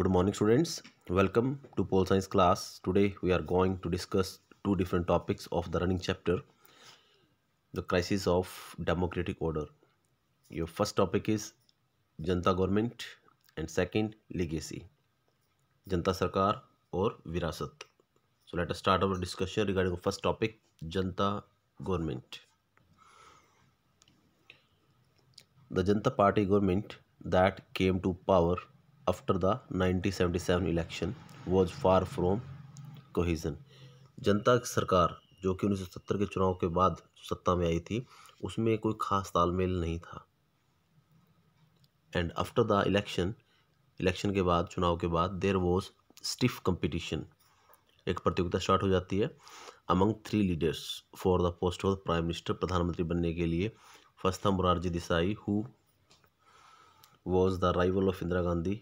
good morning students welcome to pole science class today we are going to discuss two different topics of the running chapter the crisis of democratic order your first topic is janta government and second legacy janta sarkar or virasat so let us start our discussion regarding the first topic janta government the janta party government that came to power nineteen the 1977 election was far from cohesion Janata की सरकार जो कि 1970 के चुनाव के बाद सत्ता में आई थी उसमें कोई खास तालमेल नहीं था and after the election election के बाद चुनाव के बाद देर वॉज स्टिफ कंपटीशन एक प्रतियोगिता स्टार्ट हो जाती है among three leaders for the post of prime minister प्रधानमंत्री बनने के लिए फर्स्ट था Morarji Desai who was the rival of Indira Gandhi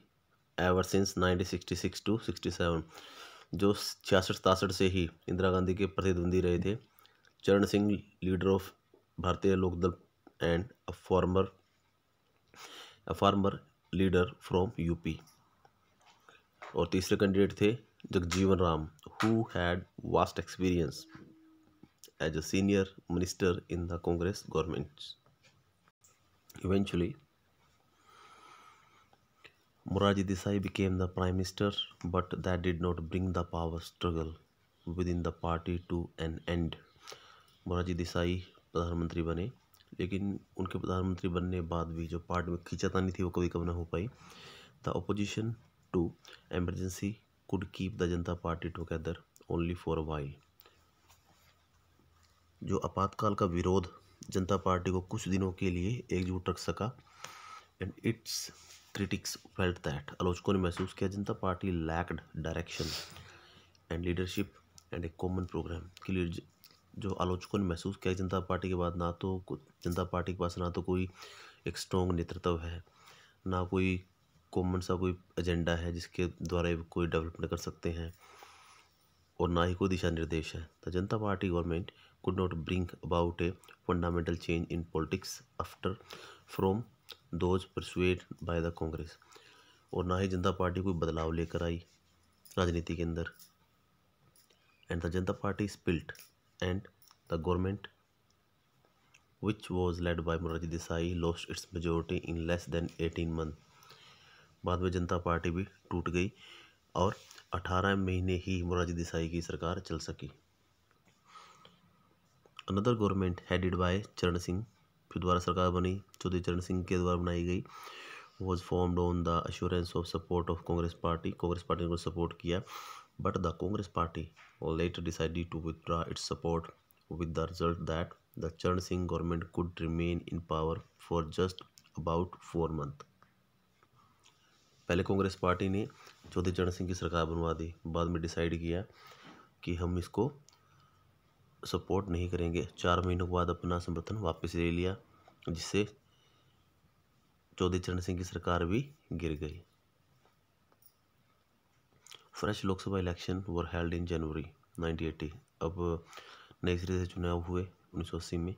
ever since 1966 to 67 जो छियासठ सतासठ से ही इंदिरा गांधी के प्रतिद्वंदी रहे थे चरण Singh leader of Bharatiya Lokdal and a former a farmer leader from UP और तीसरे कैंडिडेट थे Jagjivan Ram who had vast experience as a senior minister in the Congress government eventually Morarji Desai became the prime minister, but that did not bring the power struggle within the party to an end. Morarji Desai प्रधानमंत्री बने लेकिन उनके प्रधानमंत्री बनने बाद भी जो part में खींचातानी थी वो कभी कब ना हो पाई the opposition to emergency could keep the Janata party together only for while जो आपातकाल का विरोध जनता पार्टी को कुछ दिनों के लिए एकजुट रख सका and its critics felt that आलोचकों ने महसूस किया Janata party lacked direction and leadership and a common programme के लिए जो आलोचकों ने महसूस किया जनता पार्टी के बाद ना तो जनता पार्टी के पास ना तो कोई एक स्ट्रॉन्ग नेतृत्व है ना कोई कॉमन सा कोई एजेंडा है जिसके द्वारा कोई डेवलपमेंट कर सकते हैं और ना ही कोई दिशा निर्देश है तो Janata party government could not bring about a fundamental change in politics after from those persuaded by the Congress और ना ही जनता पार्टी कोई बदलाव लेकर आई राजनीति के अंदर and the Janata party split and the government which was led by Morarji Desai lost its majority in less than eighteen month बाद में जनता पार्टी भी टूट गई और अठारह महीने ही मोरारजी देसाई की सरकार चल सकी अनदर गवर्नमेंट हेडेड बाय चरण सिंह फिर द्वारा सरकार बनी चौधरी चरण सिंह के द्वारा बनाई गई was formed on the assurance of support of Congress party Congress party ने सपोर्ट किया but the Congress party later decided to withdraw its support with the result that the Charan Singh government could remain in power for just about four month पहले Congress party ने चौधरी चरण सिंह की सरकार बनवा दी बाद में डिसाइड किया कि हम इसको सपोर्ट नहीं करेंगे चार महीनों के बाद अपना समर्थन वापस ले लिया जिससे चौधरी चरण सिंह की सरकार भी गिर गई fresh Lok Sabha election were held in January 1980 अब नए सिरे से चुनाव हुए 1980 में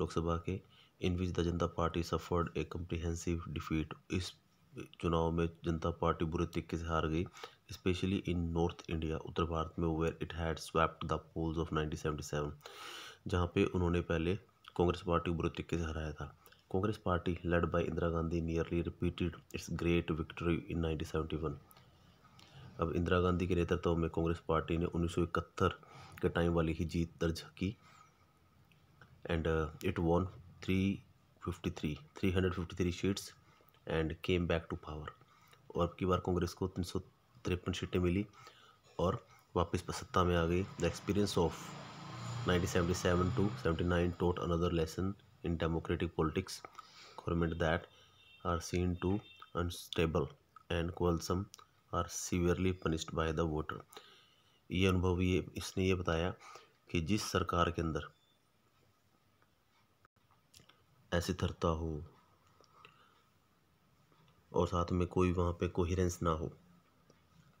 लोकसभा के in which the Janata party suffered a comprehensive defeat इस चुनाव में जनता पार्टी बुरे तरीके से हार गई especially in North India, उत्तर भारत में where it had swept the polls of 1977, जहाँ पे उन्होंने पहले कांग्रेस पार्टी को बुरे तरीके से हराया था Congress party led by Indira Gandhi nearly repeated its great victory in 1971. अब इंदिरा गांधी के नेतृत्व में कांग्रेस पार्टी ने उन्नीस के टाइम वाली ही जीत दर्ज की and it won 353 353 seats and came back to power और अब की बार कांग्रेस को तीन तिरपन सीटें मिली और वापस सत्ता में आ गई the experience of 1977 to seventy taught another lesson in democratic politics government that are seen to unstable and quarrelsome are severely punished by the voter ये अनुभव ये इसने ये बताया कि जिस सरकार के अंदर ऐसी थरता हो और साथ में कोई वहाँ पे कोहिरेंस ना हो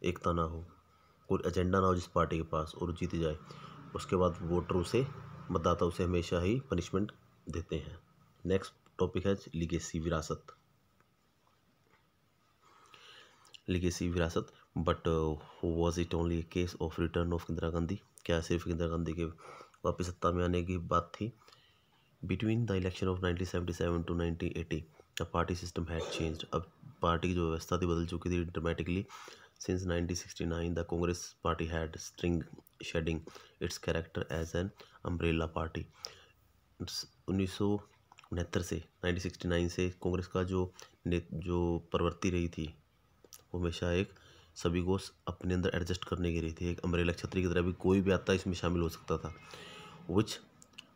एकता ना हो कोई एजेंडा ना हो जिस पार्टी के पास और जीत जाए उसके बाद वोटर उसे मतदाता उसे हमेशा ही पनिशमेंट देते हैं नेक्स्ट टॉपिक है लिगेसी विरासत लिगेसी विरासत but was it only case of return of Indira Gandhi क्या सिर्फ इंदिरा गांधी के वापस सत्ता में आने की बात थी between the election of nineteen seventy seven to nineteen eighty the party system had change अब पार्टी की जो व्यवस्था थी बदल चुकी थी dramatically Since 1969, the Congress party had string shedding its character as an umbrella party. उन्नीस उनहत्तर से 1969 से कांग्रेस का जो जो प्रवृत्ति रही थी वो हमेशा एक सभी को अपने अंदर एडजस्ट करने की रही थी एक अम्बरेला छतरी की तरह भी कोई भी आता इसमें शामिल हो सकता था which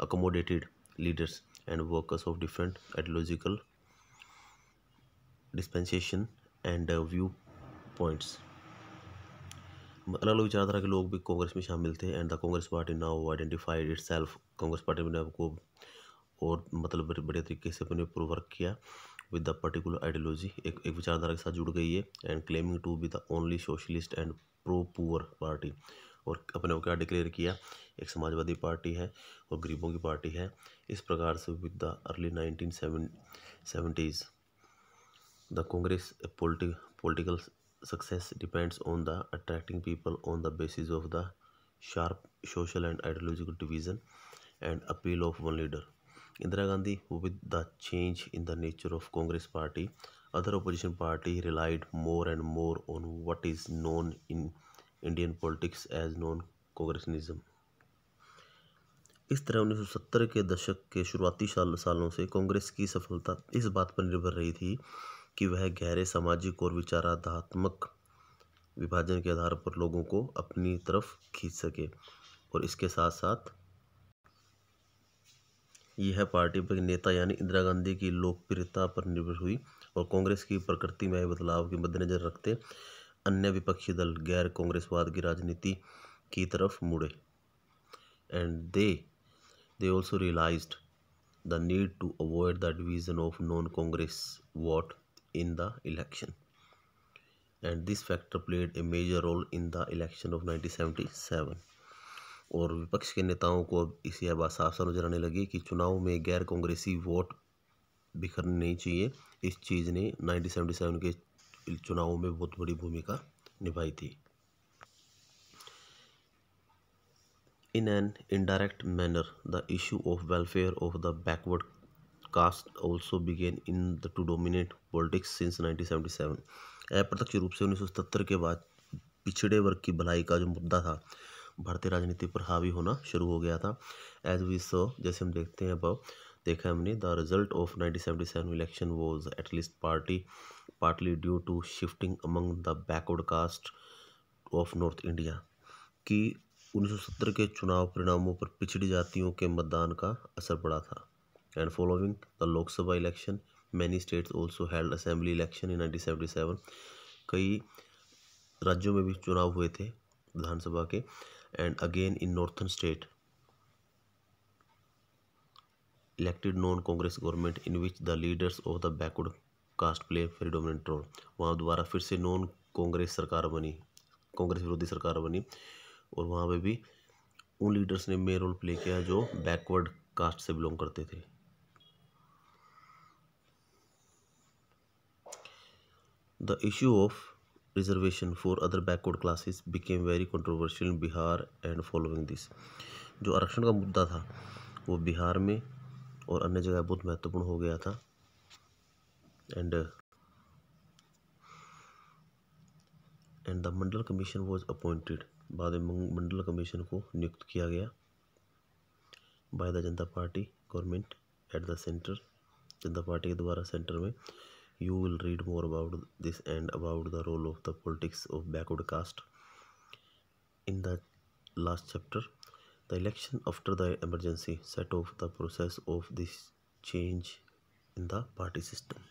accommodated leaders and workers of different ideological dispensation and view points अलग अलग विचारधारा के लोग भी कांग्रेस में शामिल थे and the Congress party now identified itself Congress party ने आपको और मतलब बढ़िया तरीके से अपने ऊपर वर्क किया विद द पर्टिकुलर आइडियोलॉजी एक एक विचारधारा के साथ जुड़ गई है and claiming to be the only socialist and pro poor party और अपने को क्या डिक्लेयर किया एक समाजवादी पार्टी है और गरीबों की पार्टी है इस प्रकार से with the early nineteen seven seventies the Congress politic political success depends on the attracting people on the basis of the sharp social and ideological division and appeal of one leader indira gandhi with the change in the nature of congress party other opposition party relied more and more on what is known in indian politics as non Congressism इस तरह 1970 के दशक के शुरुआती साल सालों से कांग्रेस की सफलता इस बात पर निर्भर रही थी कि वह गहरे सामाजिक और विचाराधात्मक विभाजन के आधार पर लोगों को अपनी तरफ खींच सके और इसके साथ साथ यह पार्टी पर नेता यानी इंदिरा गांधी की लोकप्रियता पर निर्भर हुई और कांग्रेस की प्रकृति में आए बदलाव के मद्देनज़र रखते अन्य विपक्षी दल गैर कांग्रेसवाद की राजनीति की तरफ मुड़े and they they also realise the need to avoid the division of non Congress vote in the election and this factor played a major role in the election of 1977 और विपक्ष के नेताओं को अब इसे अब साफ समझ आने लगी कि चुनाव में गैर कांग्रेसी वोट बिखरने नहीं चाहिए इस चीज़ ने 1977 के चुनावों में बहुत बड़ी भूमिका निभाई थी In an indirect manner, the issue of welfare of the backward caste also began in the to dominate politics since 1977 अप्रत्यक्ष रूप से 1977 के बाद पिछड़े वर्ग की भलाई का जो मुद्दा था भारतीय राजनीति पर हावी होना शुरू हो गया था एज वी सो जैसे हम देखते हैं अब देखा हमने the result of 1977 election was at least party partly due to shifting among the backward caste of north India कि 1970 के चुनाव परिणामों पर पिछड़ी जातियों के मतदान का असर पड़ा था and following the Lok Sabha election many states also held assembly election in 1977 कई राज्यों में भी चुनाव हुए थे विधानसभा के and again in northern state elected non-Congress government in which the leaders of the backward caste play predominant role वहाँ दोबारा फिर से non-Congress सरकार बनी कांग्रेस विरोधी सरकार बनी और वहाँ पे भी उन लीडर्स ने मेन रोल प्ले किया जो बैकवर्ड कास्ट से बिलोंग करते थे The issue of reservation for other backward classes became very controversial in Bihar and following this. जो आरक्षण का मुद्दा था वो बिहार में और अन्य जगह बहुत महत्वपूर्ण हो गया था and and the Mandal commission was appointed बाद में मंडल कमीशन को नियुक्त किया गया by the Janata party government at the centre Janata party के द्वारा सेंटर में you will read more about this and about the role of the politics of backward caste in the last chapter the election after the emergency set off the process of this change in the party system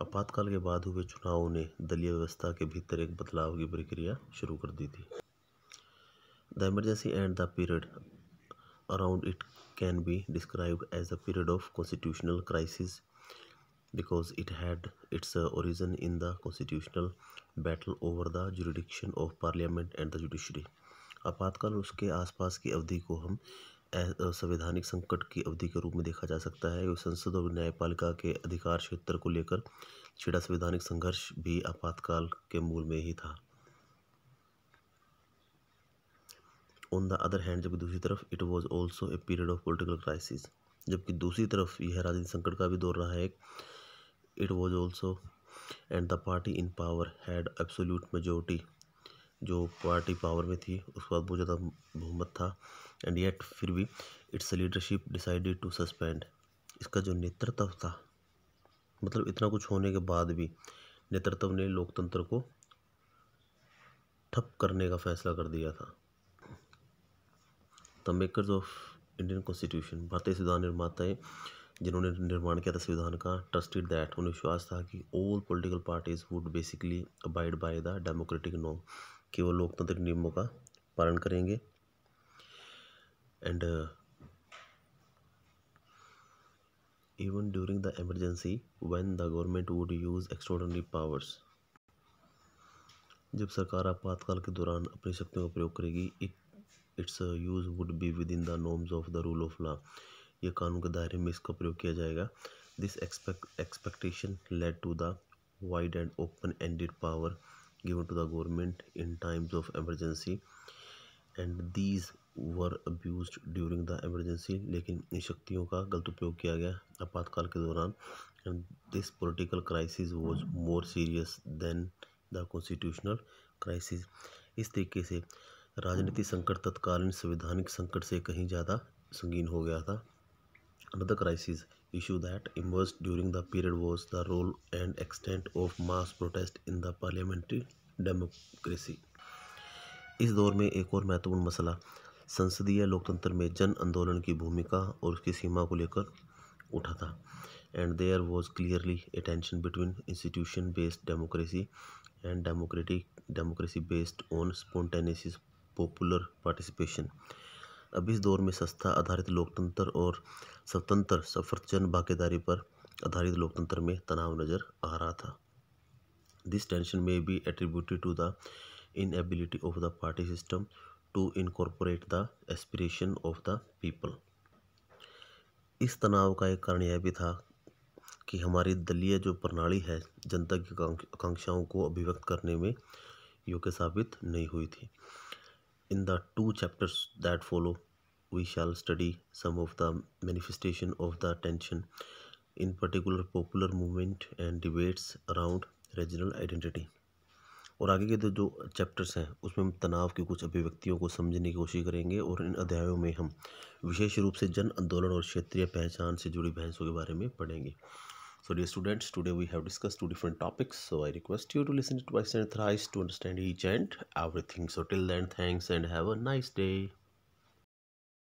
आपातकाल के बाद हुए चुनावों ने दलीय व्यवस्था के भीतर एक बदलाव की प्रक्रिया शुरू कर दी थी the emergency and the period around it can be described as a period of constitutional crisis because it had its uh, origin in the constitutional battle over the jurisdiction of parliament and the judiciary आपातकाल उसके आसपास की अवधि को हम संवैधानिक संकट की अवधि के रूप में देखा जा सकता है संसद और न्यायपालिका के अधिकार क्षेत्र को लेकर छिड़ा संवैधानिक संघर्ष भी आपातकाल के मूल में ही था ऑन द अदर हैंड जबकि दूसरी तरफ it was also a period of political crisis जबकि दूसरी तरफ यह राजनीतिक संकट का भी दौर रहा है it was also and the party in power had absolute majority जो पार्टी पावर में थी उस बाद बहुत ज़्यादा बहुमत था एंड येट फिर भी its leadership decided to suspend इसका जो नेतृत्व था मतलब इतना कुछ होने के बाद भी नेतृत्व ने लोकतंत्र को ठप करने का फैसला कर दिया था the makers of Indian constitution भारतीय संविधान निर्माताएं जिन्होंने निर्माण किया था संविधान का ट्रस्टेड दैट उन्हें विश्वास था कि all political parties would basically abide by the democratic नॉम कि वो लोकतांत्रिक नियमों का पालन करेंगे and even during the emergency when the government would use extraordinary powers जब सरकार आपातकाल के दौरान अपनी शक्तियों का प्रयोग करेगी it its use would be within the norms of the rule of law ये कानून के दायरे में इसका प्रयोग किया जाएगा this expectation led to the wide and open ended power given to the government in times of emergency and these were abuse during the emergency लेकिन इन शक्तियों का गलत उपयोग किया गया आपातकाल के दौरान and this political crisis was more serious than the constitutional crisis इस तरीके से राजनीतिक संकट तत्कालीन संवैधानिक संकट से कहीं ज़्यादा संगीन हो गया था Another crisis issue that emerged during the period was the role and extent of mass protest in the parliamentary democracy. इस दौर में एक और महत्वपूर्ण मसला संसदीय लोकतंत्र में जन आंदोलन की भूमिका और उसकी सीमा को लेकर उठा था and there was clearly a tension between institution based democracy and democratic democracy based on spontaneous popular participation अब इस दौर में संस्था आधारित लोकतंत्र और स्वतंत्र सफरचंद भागीदारी पर आधारित लोकतंत्र में तनाव नजर आ रहा था this tension may be attributed to the inability of the party system to incorporate the aspiration of the people इस तनाव का एक कारण यह भी था कि हमारी दलीय जो प्रणाली है जनता की आकांक्षाओं को अभिव्यक्त करने में योग्य साबित नहीं हुई थी in the two chapters that follow we shall study some of the manifestation of the tension in particular popular movement and debates around regional identity और आगे के जो चैप्टर्स हैं उसमें हम तनाव के कुछ अभिव्यक्तियों को समझने की कोशिश करेंगे और इन अध्यायों में हम विशेष रूप से जन आंदोलन और क्षेत्रीय पहचान से जुड़ी बहसों के बारे में पढ़ेंगे so dear students today we have discuss two different topics so I request you to listen to thrice to understand each and every so till then thanks and have a nice day